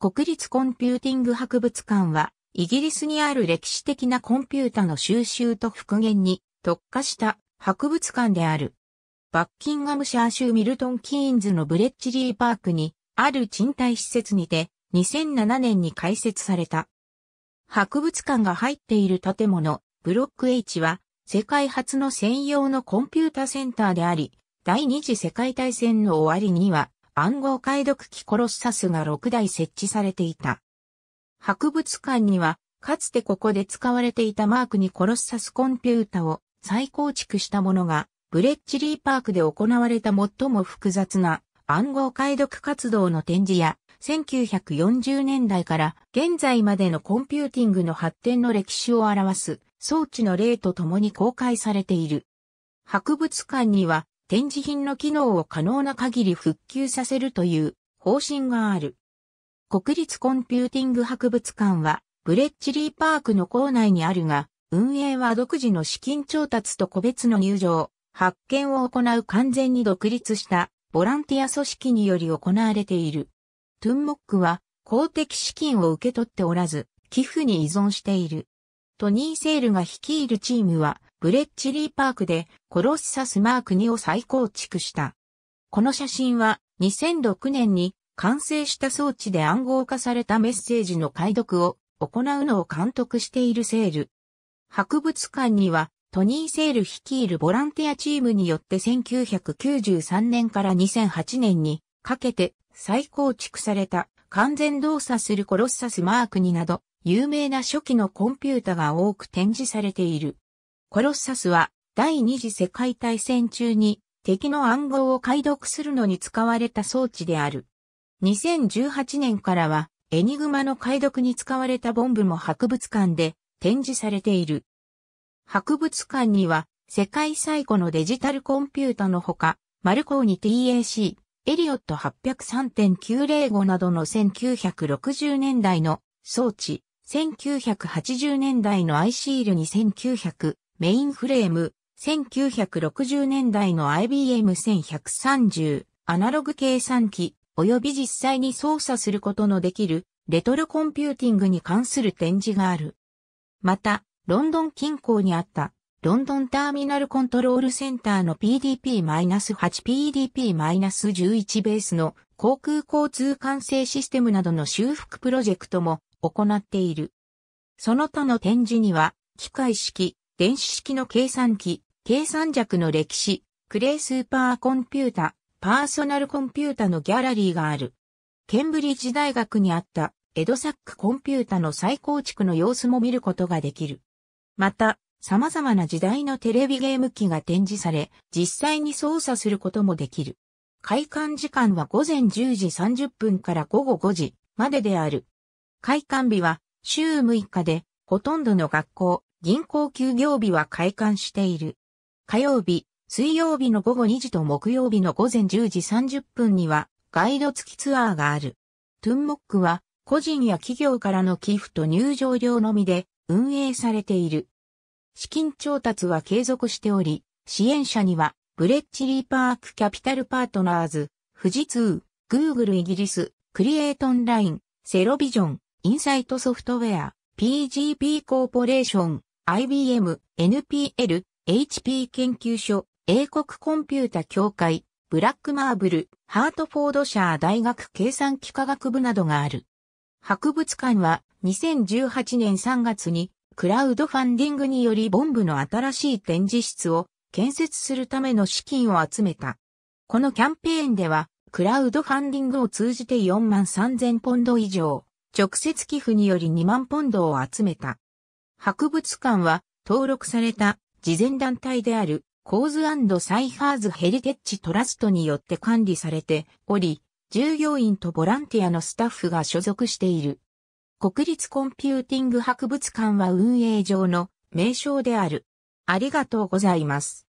国立コンピューティング博物館は、イギリスにある歴史的なコンピュータの収集と復元に特化した博物館である。バッキンガムシャー州ミルトン・キーンズのブレッチリーパークにある賃貸施設にて2007年に開設された。博物館が入っている建物、ブロック H は世界初の専用のコンピュータセンターであり、第二次世界大戦の終わりには暗号解読機コロッサスが6台設置されていた。博物館には、かつてここで使われていたマークにコロッサスコンピュータを再構築したものが、ブレッチリーパークで行われた最も複雑な暗号解読活動の展示や、1940年代から現在までのコンピューティングの発展の歴史を表す装置の例とともに公開されている。博物館には展示品の機能を可能な限り復旧させるという方針がある。国立コンピューティング博物館は、ブレッチリーパークの構内にあるが、運営は独自の資金調達と個別の入場、発見を行う完全に独立したボランティア組織により行われている。トゥンモックは公的資金を受け取っておらず、寄付に依存している。トニー・セールが率いるチームはブレッチリーパークでコロッサスマーク2を再構築した。この写真は2006年に完成した装置で暗号化されたメッセージの解読を行うのを監督しているセール。博物館にはトニー・セール率いるボランティアチームによって1993年から2008年にかけて再構築された完全動作するコロッサスマーク2など有名な初期のコンピュータが多く展示されている。コロッサスは第二次世界大戦中に敵の暗号を解読するのに使われた装置である。2018年からはエニグマの解読に使われたボンブも博物館で展示されている。博物館には世界最古のデジタルコンピュータのほか、マルコーニ TAC、エリオット803.905などの1960年代の装置、1980年代の IC ールに9 0 0メインフレーム、1960年代の IBM1130 アナログ計算機、及び実際に操作することのできるレトロコンピューティングに関する展示がある。また、ロンドン近郊にあったロンドンターミナルコントロールセンターの PDP-8PDP-11 ベースの航空交通管制システムなどの修復プロジェクトも行っている。その他の展示には、機械式、電子式の計算機、計算弱の歴史、クレイスーパーコンピュータ、パーソナルコンピュータのギャラリーがある。ケンブリッジ大学にあったエドサックコンピュータの再構築の様子も見ることができる。また、様々な時代のテレビゲーム機が展示され、実際に操作することもできる。開館時間は午前10時30分から午後5時までである。開館日は週6日で、ほとんどの学校、銀行休業日は開館している。火曜日、水曜日の午後2時と木曜日の午前10時30分にはガイド付きツアーがある。トゥンモックは個人や企業からの寄付と入場料のみで運営されている。資金調達は継続しており、支援者にはブレッチリーパークキャピタルパートナーズ、富士通、グーグルイギリス、クリエイトオンライン、セロビジョン、インサイトソフトウェア、PGP コーポレーション、IBM、NPL、HP 研究所、英国コンピュータ協会、ブラックマーブル、ハートフォードシャー大学計算機科学部などがある。博物館は2018年3月にクラウドファンディングによりボンブの新しい展示室を建設するための資金を集めた。このキャンペーンではクラウドファンディングを通じて4万3000ポンド以上、直接寄付により2万ポンドを集めた。博物館は登録された慈善団体であるコーズサイハーズヘリテッチトラストによって管理されており、従業員とボランティアのスタッフが所属している。国立コンピューティング博物館は運営上の名称である。ありがとうございます。